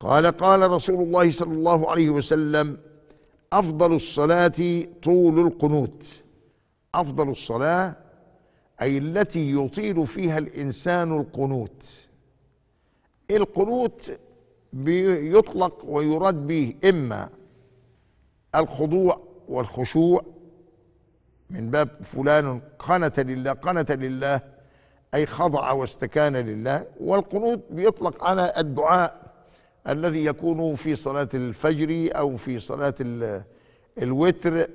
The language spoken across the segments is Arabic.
قال قال رسول الله صلى الله عليه وسلم افضل الصلاه طول القنوت افضل الصلاه اي التي يطيل فيها الانسان القنوت القنوت يطلق ويراد به اما الخضوع والخشوع من باب فلان قنت لله قنت لله اي خضع واستكان لله والقنوت بيطلق على الدعاء الذي يكون في صلاة الفجر أو في صلاة الوتر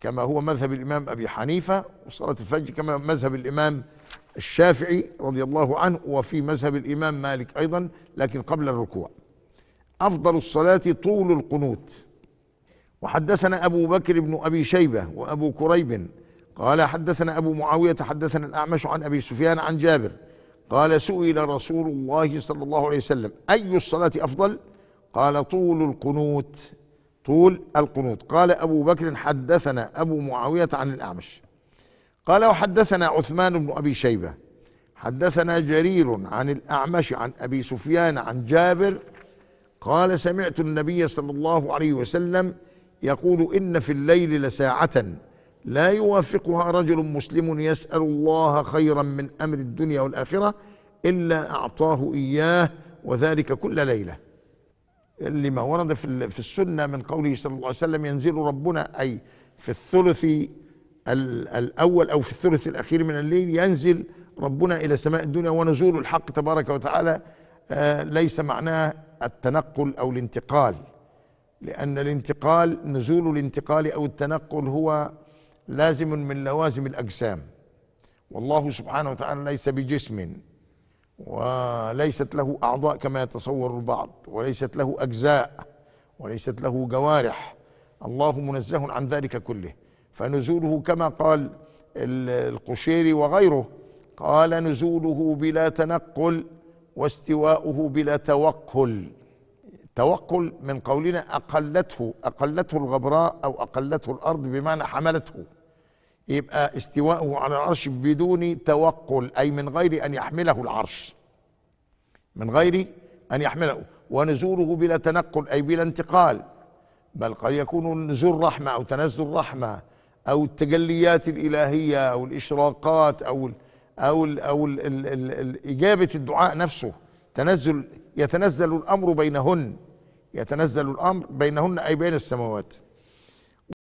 كما هو مذهب الإمام أبي حنيفة وصلاة الفجر كما مذهب الإمام الشافعي رضي الله عنه وفي مذهب الإمام مالك أيضا لكن قبل الركوع أفضل الصلاة طول القنوت وحدثنا أبو بكر بن أبي شيبة وأبو كريب قال حدثنا أبو معاوية حدثنا الأعمش عن أبي سفيان عن جابر قال سئل رسول الله صلى الله عليه وسلم أي الصلاة أفضل قال طول القنوت طول القنوت قال أبو بكر حدثنا أبو معاوية عن الأعمش قال وحدثنا عثمان بن أبي شيبة حدثنا جرير عن الأعمش عن أبي سفيان عن جابر قال سمعت النبي صلى الله عليه وسلم يقول إن في الليل لساعة لا يوافقها رجل مسلم يسأل الله خيرا من أمر الدنيا والآخرة إلا أعطاه إياه وذلك كل ليلة لما ورد في السنة من قوله صلى الله عليه وسلم ينزل ربنا أي في الثلث الأول أو في الثلث الأخير من الليل ينزل ربنا إلى سماء الدنيا ونزول الحق تبارك وتعالى آه، ليس معناه التنقل أو الانتقال لأن الانتقال نزول الانتقال أو التنقل هو لازم من لوازم الاجسام والله سبحانه وتعالى ليس بجسم وليست له اعضاء كما يتصور البعض وليست له اجزاء وليست له جوارح الله منزه عن ذلك كله فنزوله كما قال القشيري وغيره قال نزوله بلا تنقل واستواؤه بلا توقل توقل من قولنا اقلته اقلته الغبراء او اقلته الارض بمعنى حملته يبقى استواءه على العرش بدون توقل أي من غير أن يحمله العرش من غير أن يحمله ونزوله بلا تنقل أي بلا انتقال بل قد يكون نزول رحمة أو تنزل رحمة أو التجليات الإلهية أو الإشراقات أو الـ أو الـ أو الـ الـ الـ الـ إجابة الدعاء نفسه تنزل يتنزل الأمر بينهن يتنزل الأمر بينهن أي بين السماوات